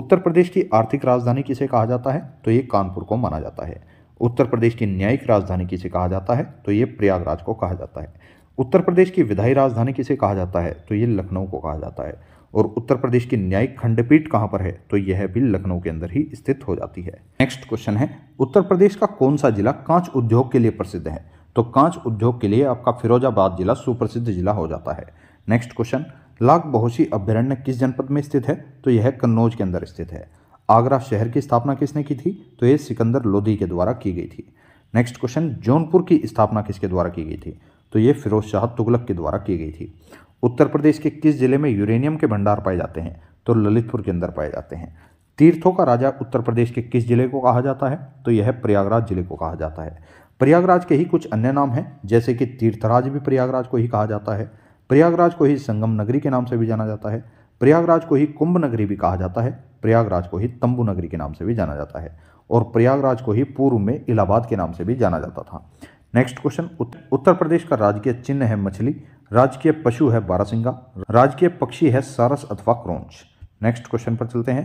A: उत्तर प्रदेश की आर्थिक राजधानी किसे कहा जाता है तो ये कानपुर को माना जाता है उत्तर प्रदेश की न्यायिक राजधानी किसे कहा जाता है तो ये प्रयागराज को कहा जाता है उत्तर प्रदेश की विधायी राजधानी किसे कहा जाता है तो ये लखनऊ को कहा जाता है और उत्तर प्रदेश की न्यायिक खंडपीठ कहाँ पर है तो यह भी लखनऊ के अंदर ही स्थित हो जाती है नेक्स्ट क्वेश्चन है उत्तर प्रदेश का कौन सा जिला कांच उद्योग के लिए प्रसिद्ध है तो कांच उद्योग के लिए आपका फिरोजाबाद जिला सुप्रसिद्ध जिला हो जाता है नेक्स्ट क्वेश्चन लाख बहुशी अभ्यारण्य किस जनपद में स्थित है तो यह कन्नौज के अंदर स्थित है आगरा शहर की स्थापना किसने की थी तो यह सिकंदर लोधी के द्वारा की गई थी नेक्स्ट क्वेश्चन जौनपुर की स्थापना किसके द्वारा की गई थी तो यह फिरोज शाह तुगलक के द्वारा की गई थी उत्तर प्रदेश के किस जिले में यूरेनियम के भंडार पाए जाते हैं तो ललितपुर के अंदर पाए जाते हैं तीर्थों का राजा उत्तर प्रदेश के किस जिले को कहा जाता है तो यह प्रयागराज जिले को कहा जाता है प्रयागराज के ही कुछ अन्य नाम हैं जैसे कि तीर्थराज भी प्रयागराज को ही कहा जाता है प्रयागराज को ही संगम नगरी के नाम से भी जाना जाता है प्रयागराज को ही कुंभ नगरी भी कहा जाता है प्रयागराज को ही तंबू नगरी के नाम से भी जाना जाता है और प्रयागराज को ही पूर्व में इलाहाबाद के नाम से भी जाना जाता था नेक्स्ट क्वेश्चन उत्तर प्रदेश का राजकीय चिन्ह है मछली राजकीय पशु है बारासिंगा राजकीय पक्षी है सारस अथवा क्रोंच नेक्स्ट क्वेश्चन पर चलते हैं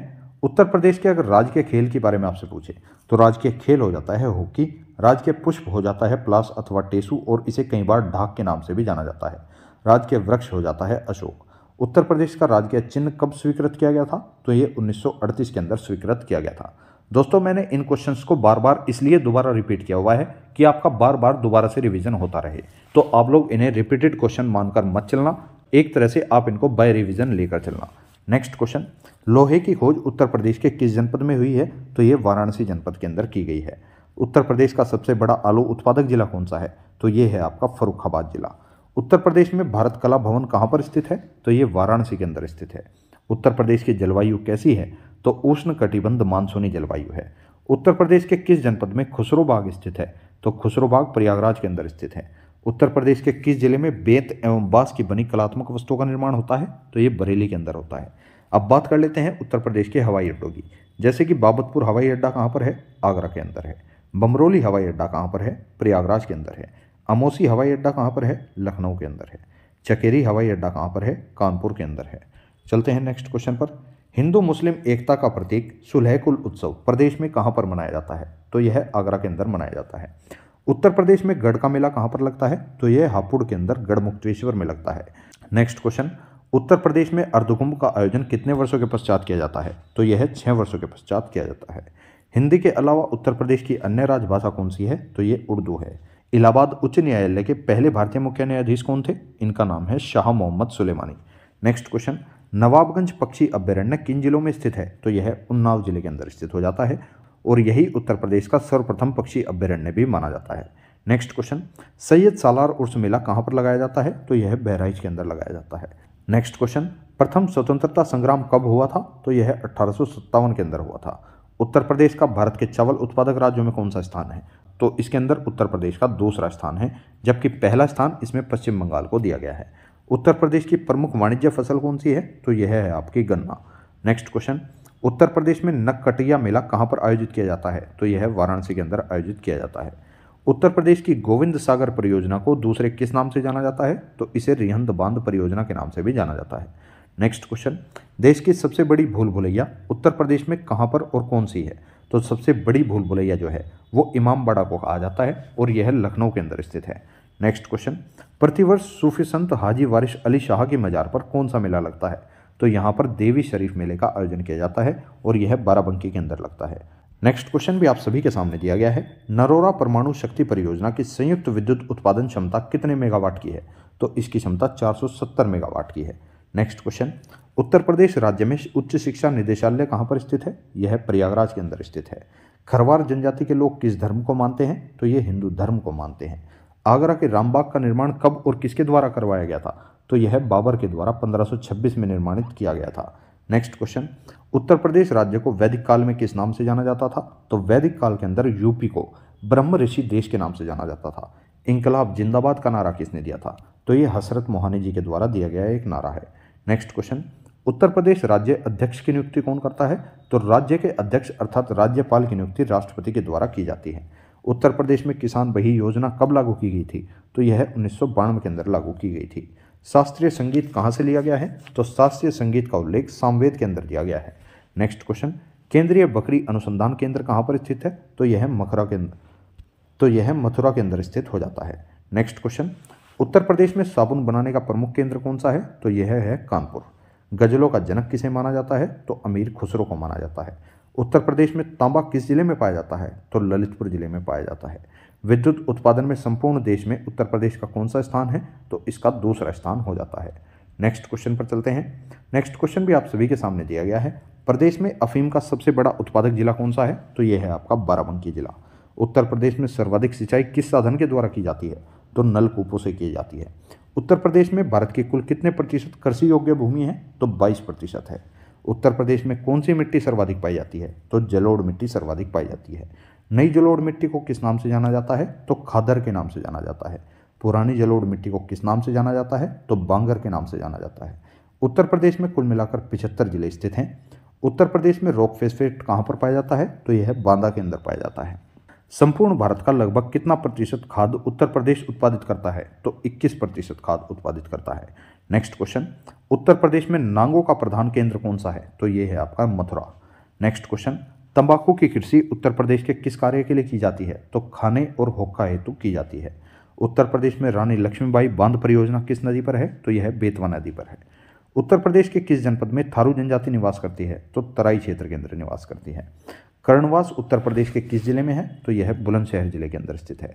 A: उत्तर प्रदेश के अगर राजकीय खेल के बारे में आपसे पूछे तो राजकीय खेल हो जाता है हॉकी राजकीय पुष्प हो जाता है प्लास अथवा टेसू और इसे कई बार ढाक के नाम से भी जाना जाता है राजकीय वृक्ष हो जाता है अशोक उत्तर प्रदेश का राजकीय चिन्ह कब स्वीकृत किया गया था तो ये 1938 के अंदर स्वीकृत किया गया था दोस्तों मैंने इन क्वेश्चंस को बार बार इसलिए दोबारा रिपीट किया हुआ है कि आपका बार बार दोबारा से रिवीजन होता रहे तो आप लोग इन्हें रिपीटेड क्वेश्चन मानकर मत चलना एक तरह से आप इनको बाय रिविजन लेकर चलना नेक्स्ट क्वेश्चन लोहे की खोज उत्तर प्रदेश के किस जनपद में हुई है तो ये वाराणसी जनपद के अंदर की गई है उत्तर प्रदेश का सबसे बड़ा आलू उत्पादक जिला कौन सा है तो ये है आपका फरुखाबाद जिला उत्तर प्रदेश में भारत कला भवन कहाँ पर स्थित है तो ये वाराणसी के अंदर स्थित है उत्तर प्रदेश की जलवायु कैसी है तो उष्ण कटिबंध मानसूनी जलवायु है उत्तर प्रदेश के किस जनपद में खुसरोबाग स्थित है तो खुसरोबाग प्रयागराज के अंदर स्थित है उत्तर प्रदेश के किस जिले में बेत एवं बांस की बनी कलात्मक वस्तुओं का निर्माण होता है तो ये बरेली के अंदर होता है अब बात कर लेते हैं उत्तर प्रदेश के हवाई अड्डों की जैसे कि बाबतपुर हवाई अड्डा कहाँ पर है आगरा के अंदर है बमरोली हवाई अड्डा कहाँ पर है प्रयागराज के अंदर है अमोसी हवाई अड्डा कहाँ पर है लखनऊ के अंदर है चकेरी हवाई अड्डा कहाँ पर है कानपुर के अंदर है चलते हैं नेक्स्ट क्वेश्चन पर हिंदू मुस्लिम एकता का प्रतीक सुलहकुल उत्सव प्रदेश में कहाँ पर मनाया जाता है तो यह आगरा के अंदर मनाया जाता है उत्तर प्रदेश में गढ़ का मेला कहाँ पर लगता है तो यह हापुड़ के अंदर गढ़ मुक्तेश्वर में लगता है नेक्स्ट क्वेश्चन उत्तर प्रदेश में अर्धकुंभ का आयोजन कितने वर्षों के पश्चात किया जाता है तो यह छः वर्षों के पश्चात किया जाता है हिंदी के अलावा उत्तर प्रदेश की अन्य राजभाषा कौन सी है तो ये उर्दू है इलाहाबाद उच्च न्यायालय के पहले भारतीय मुख्य न्यायाधीश कौन थे इनका नाम है शाह मोहम्मद सुलेमानी नेक्स्ट क्वेश्चन नवाबगंज पक्षी अभ्यारण्य किन जिलों में स्थित है तो यह उन्नाव जिले के अंदर स्थित हो जाता है और यही उत्तर प्रदेश का सर्वप्रथम पक्षी अभ्यारण्य भी माना जाता है नेक्स्ट क्वेश्चन सैयद सालार उर्स मेला कहाँ पर लगाया जाता है तो यह बहराइच के अंदर लगाया जाता है नेक्स्ट क्वेश्चन प्रथम स्वतंत्रता संग्राम कब हुआ था तो यह अठारह के अंदर हुआ था उत्तर प्रदेश का भारत के चावल उत्पादक राज्यों में कौन सा स्थान है तो इसके अंदर उत्तर प्रदेश का दूसरा स्थान है जबकि पहला स्थान इसमें पश्चिम बंगाल को दिया गया है उत्तर प्रदेश की प्रमुख वाणिज्य फसल कौन सी है तो यह है आपकी गन्ना नेक्स्ट क्वेश्चन उत्तर प्रदेश में नककटिया मेला कहाँ पर आयोजित किया जाता है तो यह वाराणसी के अंदर आयोजित किया जाता है उत्तर प्रदेश की गोविंद सागर परियोजना को दूसरे किस नाम से जाना जाता है तो इसे रिहंद बांध परियोजना के नाम से भी जाना जाता है नेक्स्ट क्वेश्चन देश की सबसे बड़ी भूल भुलैया उत्तर प्रदेश में कहाँ पर और कौन सी है तो सबसे बड़ी भूल भुलैया जो है वो इमाम बाड़ा को कहा जाता है और यह लखनऊ के अंदर स्थित है नेक्स्ट क्वेश्चन प्रतिवर्ष सूफी संत हाजी वारिश अली शाह के मज़ार पर कौन सा मेला लगता है तो यहाँ पर देवी शरीफ मेले का आयोजन किया जाता है और यह बाराबंकी के अंदर लगता है नेक्स्ट क्वेश्चन भी आप सभी के सामने दिया गया है नरोरा परमाणु शक्ति परियोजना की संयुक्त विद्युत उत्पादन क्षमता कितने मेगावाट की है तो इसकी क्षमता 470 मेगावाट की है नेक्स्ट क्वेश्चन उत्तर प्रदेश राज्य में उच्च शिक्षा निदेशालय कहाँ पर स्थित है यह प्रयागराज के अंदर स्थित है खरवार जनजाति के लोग किस धर्म को मानते हैं तो ये हिंदू धर्म को मानते हैं आगरा के रामबाग का निर्माण कब और किसके द्वारा करवाया गया था तो यह बाबर के द्वारा 1526 में निर्माणित किया गया था नेक्स्ट क्वेश्चन उत्तर प्रदेश राज्य को वैदिक काल में किस नाम से जाना जाता था तो वैदिक काल के अंदर यूपी को ब्रह्म ऋषि देश के नाम से जाना जाता था इनकलाब जिंदाबाद का नारा किसने दिया था तो ये हसरत मोहानी जी के द्वारा दिया गया एक नारा है नेक्स्ट क्वेश्चन उत्तर प्रदेश राज्य अध्यक्ष की नियुक्ति कौन करता है तो राज्य के अध्यक्ष अर्थात राज्यपाल की नियुक्ति राष्ट्रपति के द्वारा की जाती है उत्तर प्रदेश में किसान बही योजना कब लागू की गई थी तो यह उन्नीस के अंदर लागू की गई थी शास्त्रीय संगीत कहाँ से लिया गया है तो शास्त्रीय संगीत का उल्लेख सामवेद के अंदर दिया गया है नेक्स्ट क्वेश्चन केंद्रीय बकरी अनुसंधान केंद्र कहाँ पर स्थित है तो यह मखरा के तो यह मथुरा के अंदर स्थित हो जाता है नेक्स्ट क्वेश्चन उत्तर प्रदेश में साबुन बनाने का प्रमुख केंद्र कौन सा है तो यह है कानपुर गजलों का जनक किसे माना जाता है तो अमीर खुसरो को माना जाता है उत्तर प्रदेश में तांबा किस जिले में पाया जाता है तो ललितपुर जिले में पाया जाता है विद्युत उत्पादन में संपूर्ण देश में उत्तर प्रदेश का कौन सा स्थान है तो इसका दूसरा स्थान हो जाता है नेक्स्ट क्वेश्चन पर चलते हैं नेक्स्ट क्वेश्चन भी आप सभी के सामने दिया गया है प्रदेश में अफीम का सबसे बड़ा उत्पादक जिला कौन सा है तो यह है आपका बाराबंकी जिला उत्तर प्रदेश में सर्वाधिक सिंचाई किस साधन के द्वारा की जाती है तो नलकूपों से की जाती है उत्तर प्रदेश में भारत के कुल कितने प्रतिशत कृषि योग्य भूमि है तो 22 प्रतिशत है उत्तर प्रदेश में कौन सी मिट्टी सर्वाधिक पाई जाती है तो जलोड़ मिट्टी सर्वाधिक पाई जाती है नई जलोड़ मिट्टी को किस नाम से जाना जाता है तो खादर के नाम से जाना जाता है पुरानी जलोड़ मिट्टी को किस नाम से जाना जाता है तो बांगर के नाम से जाना जाता है उत्तर प्रदेश में कुल मिलाकर पिछहत्तर जिले स्थित हैं उत्तर प्रदेश में रॉक फेस्फेट कहाँ पर पाया जाता है तो यह बांदा के अंदर पाया जाता है संपूर्ण भारत का लगभग कितना प्रतिशत खाद्य उत्तर प्रदेश उत्पादित करता है तो 21 प्रतिशत खाद उत्पादित करता है नेक्स्ट क्वेश्चन उत्तर प्रदेश में नांगों का प्रधान केंद्र कौन सा है तो ये है आपका मथुरा नेक्स्ट क्वेश्चन तंबाकू की कृषि उत्तर प्रदेश के किस कार्य के लिए की जाती है तो खाने और होक्का हेतु की जाती है उत्तर प्रदेश में रानी लक्ष्मीबाई बांध परियोजना किस नदी पर है तो यह बेतवा नदी पर है उत्तर प्रदेश के किस जनपद में थारू जनजाति निवास करती है तो तराई क्षेत्र के अंदर निवास करती है कर्णवास उत्तर प्रदेश के किस जिले में है तो यह बुलंदशहर जिले के अंदर स्थित है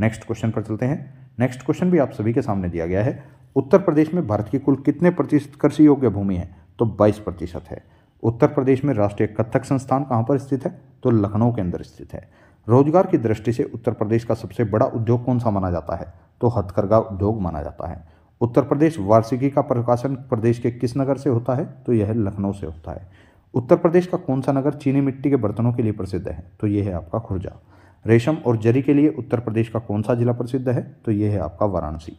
A: नेक्स्ट क्वेश्चन पर चलते हैं नेक्स्ट क्वेश्चन भी आप सभी के सामने दिया गया है उत्तर प्रदेश में भारत की कुल कितने प्रतिशत कृषि योग्य भूमि है तो 22 प्रतिशत है उत्तर प्रदेश में राष्ट्रीय कथक संस्थान कहाँ पर स्थित है तो लखनऊ के अंदर स्थित है रोजगार की दृष्टि से उत्तर प्रदेश का सबसे बड़ा उद्योग कौन सा माना जाता है तो हथकरघा उद्योग माना जाता है उत्तर प्रदेश वार्षिकी का प्रकाशन प्रदेश के किस नगर से होता है तो यह लखनऊ से होता है उत्तर प्रदेश का कौन सा नगर चीनी मिट्टी के बर्तनों के लिए प्रसिद्ध है तो ये है आपका खुर्जा रेशम और जरी के लिए उत्तर प्रदेश का कौन सा जिला प्रसिद्ध है तो ये है आपका वाराणसी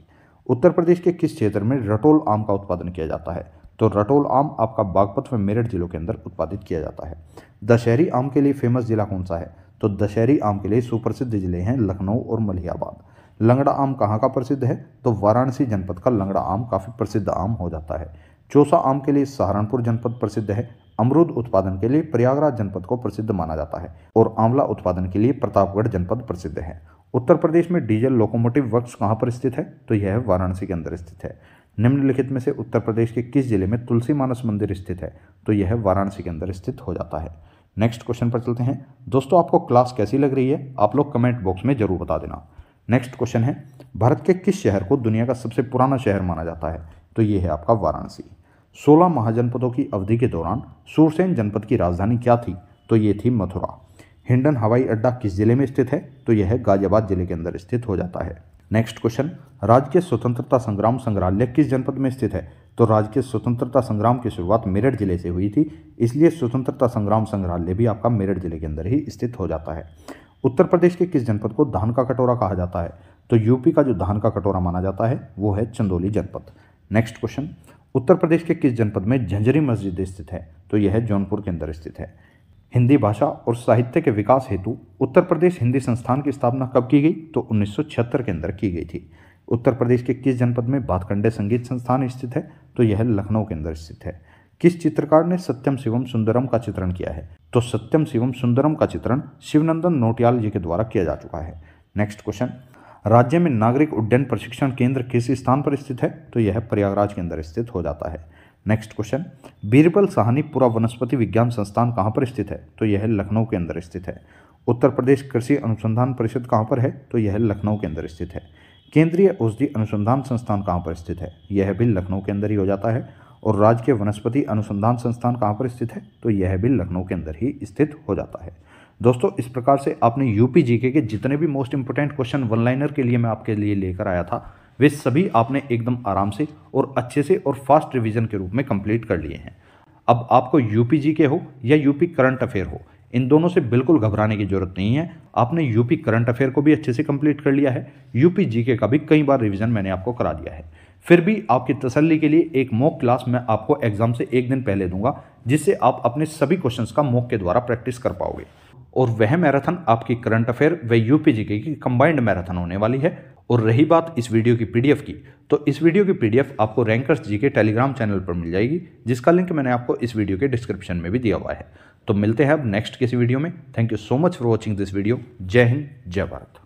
A: उत्तर प्रदेश के किस क्षेत्र में रटोल आम का उत्पादन किया जाता है तो रटोल आम आपका बागपत व मेरठ जिलों के अंदर उत्पादित किया जाता है दशहरी आम के लिए फेमस जिला कौन सा है तो दशहरी आम के लिए सुप्रसिद्ध जिले हैं लखनऊ और मलियाबाद लंगड़ा आम कहाँ का प्रसिद्ध है तो वाराणसी जनपद का लंगड़ा आम काफ़ी प्रसिद्ध आम हो जाता है चौसा आम के लिए सहारनपुर जनपद प्रसिद्ध है अमरूद उत्पादन के लिए प्रयागराज जनपद को प्रसिद्ध माना जाता है और आंवला उत्पादन के लिए प्रतापगढ़ जनपद प्रसिद्ध है उत्तर प्रदेश में डीजल लोकोमोटिव वर्क्स कहाँ पर स्थित है तो यह वाराणसी के अंदर स्थित है निम्नलिखित में से उत्तर प्रदेश के किस जिले में तुलसी मानस मंदिर स्थित है तो यह वाराणसी के अंदर स्थित हो जाता है नेक्स्ट क्वेश्चन पर चलते हैं दोस्तों आपको क्लास कैसी लग रही है आप लोग कमेंट बॉक्स में जरूर बता देना नेक्स्ट क्वेश्चन है भारत के किस शहर को दुनिया का सबसे पुराना शहर माना जाता है तो ये है आपका वाराणसी सोलह महाजनपदों की अवधि के दौरान सूरसेन जनपद की राजधानी क्या थी तो ये थी मथुरा हिंडन हवाई अड्डा किस जिले में स्थित है तो यह गाजियाबाद जिले के अंदर स्थित हो जाता है नेक्स्ट क्वेश्चन राज्य के स्वतंत्रता संग्राम संग्रहालय किस जनपद में स्थित है तो राज्य के स्वतंत्रता संग्राम की शुरुआत मेरठ जिले से हुई थी इसलिए स्वतंत्रता संग्राम संग्रहालय भी आपका मेरठ जिले के अंदर ही स्थित हो जाता है उत्तर प्रदेश के किस जनपद को धान का कटोरा कहा जाता है तो यूपी का जो धान का कटोरा माना जाता है वो है चंदौली जनपद नेक्स्ट क्वेश्चन उत्तर प्रदेश के किस जनपद में झंझरी मस्जिद स्थित है तो यह जौनपुर के अंदर स्थित है हिंदी भाषा और साहित्य के विकास हेतु उत्तर प्रदेश हिंदी संस्थान की स्थापना कब की गई तो 1976 के अंदर की गई थी उत्तर प्रदेश के किस जनपद में बातखंडे संगीत संस्थान स्थित है तो यह लखनऊ के अंदर स्थित है किस चित्रकार ने सत्यम शिवम सुंदरम का चित्रण किया है तो सत्यम शिवम सुंदरम का चित्रण शिवनंदन नोटियाल जी के द्वारा किया जा चुका है नेक्स्ट क्वेश्चन राज्य में नागरिक उड्डयन प्रशिक्षण केंद्र किस स्थान पर स्थित है तो यह प्रयागराज के अंदर स्थित हो जाता है नेक्स्ट क्वेश्चन बीरबल साहनीपुरा वनस्पति विज्ञान संस्थान कहाँ पर स्थित है तो यह लखनऊ के अंदर स्थित है उत्तर प्रदेश कृषि अनुसंधान परिषद कहाँ पर है तो यह लखनऊ के अंदर स्थित है केंद्रीय औषधि अनुसंधान संस्थान कहाँ पर स्थित है यह भी लखनऊ के अंदर ही हो जाता है और राज्य के वनस्पति अनुसंधान संस्थान कहाँ पर स्थित है तो यह भी लखनऊ के अंदर ही स्थित हो जाता है दोस्तों इस प्रकार से आपने यूपी जीके के जितने भी most important question one liner के लिए मैं आपके लिए लेकर आया था वे सभी आपने एकदम आराम से और अच्छे से और फास्ट रिवीजन के रूप में कंप्लीट कर लिए हैं अब आपको यूपी जी के हो या यूपी करंट अफेयर हो इन दोनों से बिल्कुल घबराने की जरूरत नहीं है आपने यूपी करंट अफेयर को भी अच्छे से कंप्लीट कर लिया है यूपी जीके का भी कई बार रिवीजन मैंने आपको करा दिया है फिर भी आपकी तसल्ली के लिए एक मॉक क्लास मैं आपको एग्जाम से एक दिन पहले दूंगा जिससे आप अपने सभी क्वेश्चंस का मॉक के द्वारा प्रैक्टिस कर पाओगे और वह मैराथन आपकी करंट अफेयर व जी की कंबाइंड मैराथन होने वाली है और रही बात इस वीडियो की पीडीएफ की तो इस वीडियो की पीडीएफ आपको रैंकर्स जी के टेलीग्राम चैनल पर मिल जाएगी जिसका लिंक मैंने आपको इस वीडियो के डिस्क्रिप्शन में भी दिया हुआ है तो मिलते हैं अब नेक्स्ट किसी वीडियो में thank you so much for watching this video जय हिंद जय भारत